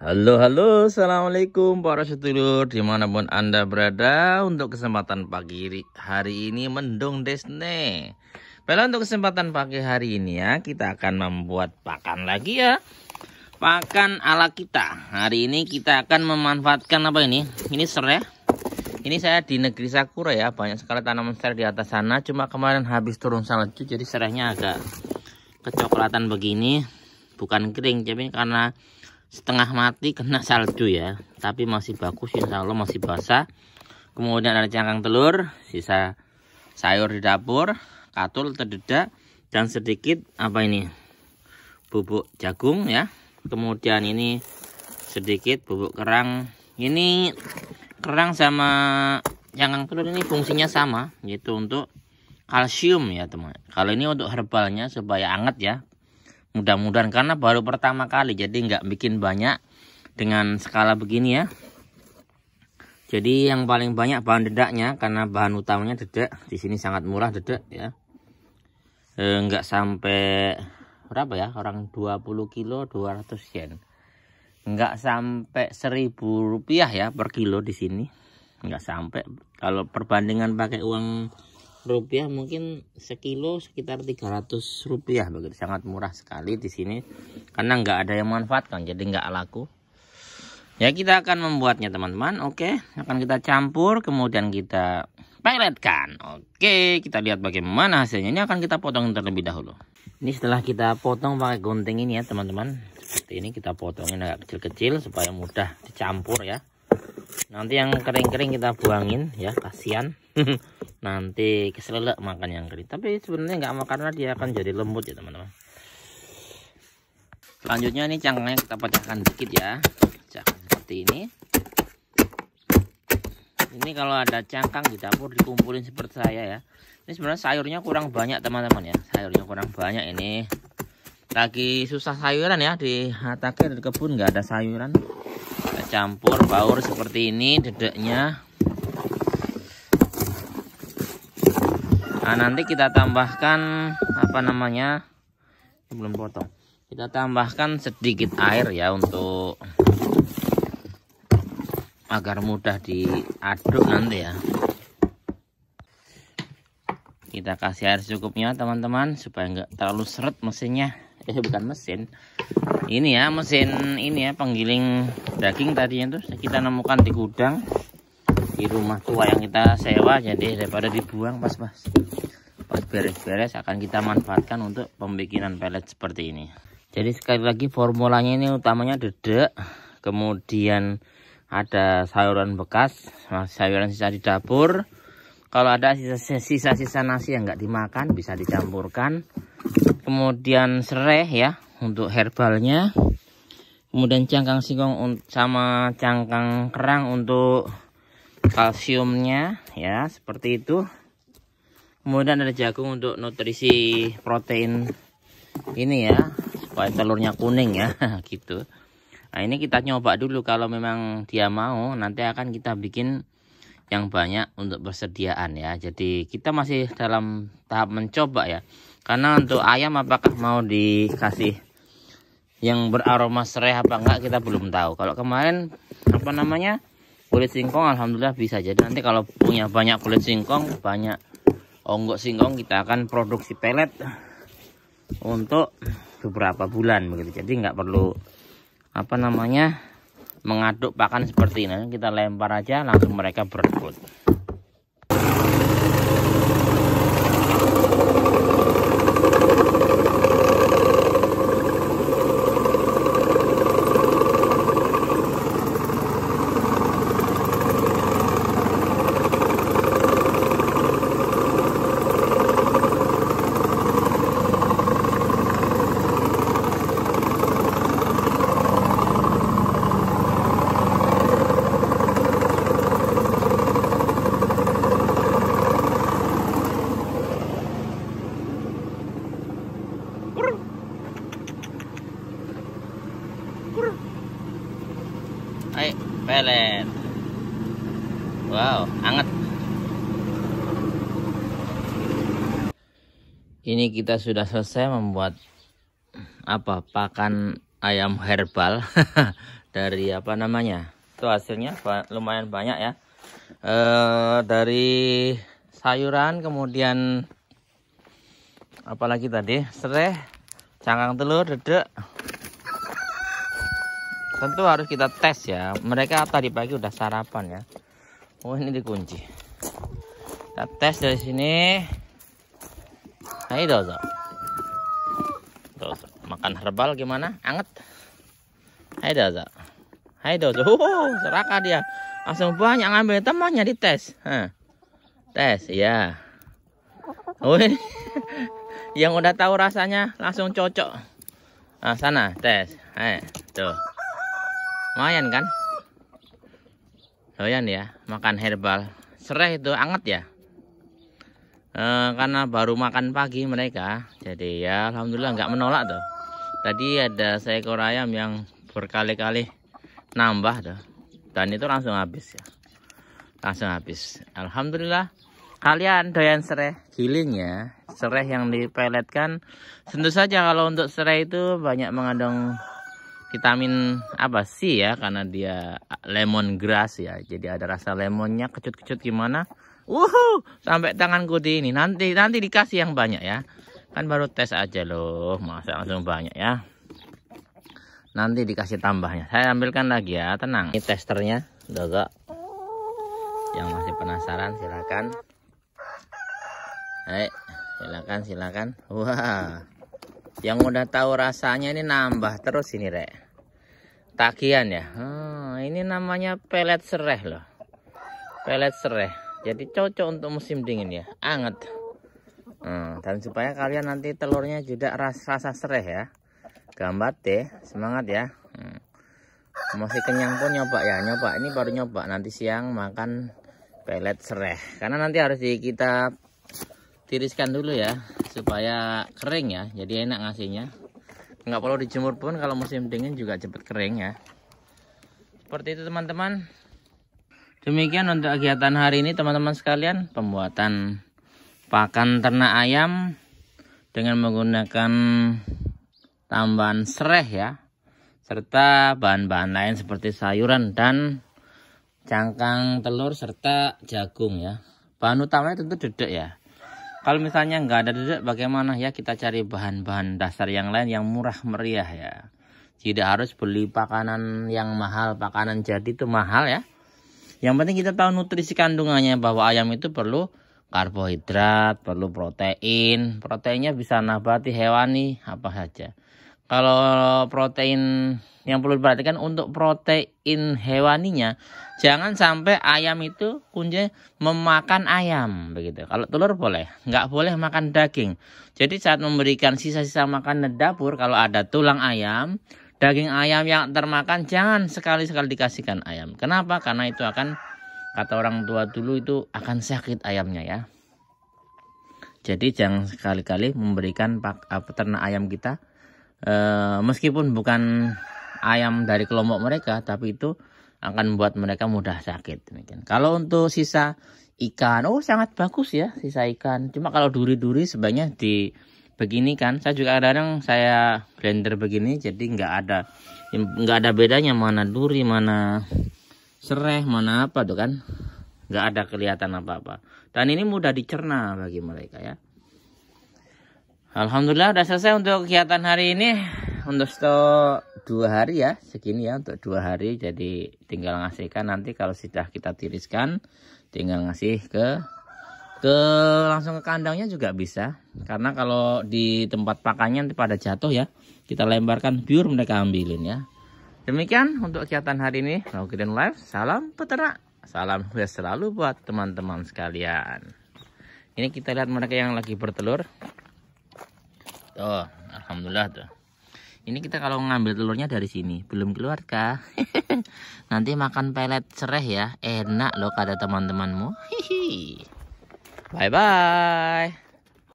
Halo halo assalamualaikum para sedulur dimanapun anda berada untuk kesempatan pagi hari ini mendung desne Baiklah untuk kesempatan pagi hari ini ya kita akan membuat pakan lagi ya Pakan ala kita hari ini kita akan memanfaatkan apa ini ini ser ya. ini saya di negeri sakura ya banyak sekali tanaman ser di atas sana cuma kemarin habis turun salju jadi serahnya agak kecoklatan begini bukan kering tapi karena setengah mati kena salju ya tapi masih bagus insya Allah masih basah kemudian ada cangkang telur sisa sayur di dapur katul terdedak dan sedikit apa ini bubuk jagung ya kemudian ini sedikit bubuk kerang ini kerang sama cangkang telur ini fungsinya sama yaitu untuk kalsium ya teman kalau ini untuk herbalnya supaya anget ya mudah-mudahan karena baru pertama kali jadi nggak bikin banyak dengan skala begini ya jadi yang paling banyak bahan dedaknya karena bahan utamanya dedak di sini sangat murah dedak ya eh, nggak sampai berapa ya orang 20 kilo 200 yen nggak sampai 1000 rupiah ya per kilo di sini nggak sampai kalau perbandingan pakai uang rupiah mungkin sekilo sekitar 300 rupiah begitu sangat murah sekali di sini karena nggak ada yang manfaatkan jadi nggak laku ya kita akan membuatnya teman-teman oke akan kita campur kemudian kita peletkan oke kita lihat bagaimana hasilnya ini akan kita potong terlebih dahulu ini setelah kita potong pakai gunting ini ya teman-teman seperti ini kita potongin agak kecil-kecil supaya mudah dicampur ya nanti yang kering-kering kita buangin ya kasihan nanti keselak makan yang kering tapi sebenarnya nggak makan karena dia akan jadi lembut ya teman-teman selanjutnya ini cangkangnya kita pecahkan dikit ya pecahkan seperti ini ini kalau ada cangkang di dapur dikumpulin seperti saya ya ini sebenarnya sayurnya kurang banyak teman-teman ya sayurnya kurang banyak ini lagi susah sayuran ya di hatake di kebun nggak ada sayuran kita campur baur seperti ini dedeknya nah nanti kita tambahkan apa namanya belum potong kita tambahkan sedikit air ya untuk agar mudah diaduk nanti ya kita kasih air secukupnya teman-teman supaya nggak terlalu seret mesinnya eh bukan mesin ini ya mesin ini ya penggiling daging tadinya tuh kita nemukan di gudang di rumah tua yang kita sewa jadi daripada dibuang pas pas pas beres-beres akan kita manfaatkan untuk pembikinan pelet seperti ini jadi sekali lagi formulanya ini utamanya dedek kemudian ada sayuran bekas sayuran sisa di dapur kalau ada sisa-sisa nasi yang nggak dimakan bisa dicampurkan kemudian serai ya untuk herbalnya kemudian cangkang singkong sama cangkang kerang untuk kalsiumnya ya seperti itu kemudian ada jagung untuk nutrisi protein ini ya supaya telurnya kuning ya gitu nah ini kita nyoba dulu kalau memang dia mau nanti akan kita bikin yang banyak untuk persediaan ya jadi kita masih dalam tahap mencoba ya karena untuk ayam apakah mau dikasih yang beraroma serai apa enggak kita belum tahu kalau kemarin apa namanya kulit singkong alhamdulillah bisa jadi nanti kalau punya banyak kulit singkong banyak onggok singkong kita akan produksi pelet untuk beberapa bulan begitu jadi nggak perlu apa namanya mengaduk pakan seperti ini kita lempar aja langsung mereka berebut anget ini kita sudah selesai membuat apa pakan ayam herbal dari apa namanya itu hasilnya lumayan banyak ya e, dari sayuran kemudian apalagi tadi serai cangkang telur dedek tentu harus kita tes ya mereka tadi pagi udah sarapan ya Oh ini dikunci. Kita tes dari sini. Hai dozo. Dozo. Makan herbal gimana? Anget. Hai dozo. Hai dozo. Uh seraka dia. Langsung banyak ngambil temannya di tes. Hah. Tes, ya. Oh, ini. yang udah tahu rasanya langsung cocok. Nah, sana tes. Eh, tuh. Lumayan kan? doyan ya makan herbal serai itu anget ya e, karena baru makan pagi mereka jadi ya Alhamdulillah nggak menolak tuh tadi ada seekor ayam yang berkali-kali nambah tuh dan itu langsung habis ya langsung habis Alhamdulillah kalian doyan serai giling ya serai yang dipeletkan tentu saja kalau untuk serai itu banyak mengandung vitamin apa sih ya karena dia lemon grass ya jadi ada rasa lemonnya kecut-kecut gimana wuhu sampai tangan di ini nanti nanti dikasih yang banyak ya kan baru tes aja loh masa langsung banyak ya nanti dikasih tambahnya saya ambilkan lagi ya tenang ini testernya gagak yang masih penasaran silakan eh silakan silakan wah wow yang udah tahu rasanya ini nambah terus ini rek takian ya hmm, ini namanya pelet sereh loh pelet sereh jadi cocok untuk musim dingin ya anget hmm, dan supaya kalian nanti telurnya juga ras rasa sereh ya gambar deh semangat ya hmm. masih kenyang pun nyoba ya nyoba ini baru nyoba nanti siang makan pelet sereh karena nanti harus di kita tiriskan dulu ya supaya kering ya jadi enak ngasihnya nggak perlu dijemur pun kalau musim dingin juga cepet kering ya seperti itu teman-teman demikian untuk kegiatan hari ini teman-teman sekalian pembuatan pakan ternak ayam dengan menggunakan tambahan sereh ya serta bahan-bahan lain seperti sayuran dan cangkang telur serta jagung ya bahan utamanya tentu dedek ya kalau misalnya nggak ada dedek, bagaimana ya kita cari bahan-bahan dasar yang lain yang murah meriah ya. Tidak harus beli pakanan yang mahal, pakanan jadi itu mahal ya. Yang penting kita tahu nutrisi kandungannya bahwa ayam itu perlu karbohidrat, perlu protein. Proteinnya bisa nabati, hewani, apa saja. Kalau protein yang perlu diperhatikan untuk protein hewaninya jangan sampai ayam itu kunci memakan ayam begitu kalau telur boleh nggak boleh makan daging jadi saat memberikan sisa-sisa makanan dapur kalau ada tulang ayam daging ayam yang termakan jangan sekali-sekali dikasihkan ayam kenapa karena itu akan kata orang tua dulu itu akan sakit ayamnya ya jadi jangan sekali-kali memberikan eh, ternak ayam kita e, meskipun bukan ayam dari kelompok mereka tapi itu akan membuat mereka mudah sakit demikian. Kalau untuk sisa ikan, oh sangat bagus ya sisa ikan. Cuma kalau duri-duri sebanyak di begini kan. Saya juga kadang, saya blender begini jadi nggak ada nggak ada bedanya mana duri, mana serai, mana apa tuh kan. Nggak ada kelihatan apa-apa. Dan ini mudah dicerna bagi mereka ya. Alhamdulillah udah selesai untuk kegiatan hari ini untuk stok dua hari ya segini ya untuk dua hari jadi tinggal ngasihkan nanti kalau sudah kita tiriskan tinggal ngasih ke ke langsung ke kandangnya juga bisa karena kalau di tempat pakannya nanti pada jatuh ya kita lemparkan biur mereka ambilin ya demikian untuk kegiatan hari ini Raukirin Live salam peternak salam selalu buat teman-teman sekalian ini kita lihat mereka yang lagi bertelur Oh, alhamdulillah tuh. Ini kita kalau ngambil telurnya dari sini, belum keluar kah? Nanti makan pelet cereh ya, enak loh kata teman-temanmu. Bye bye.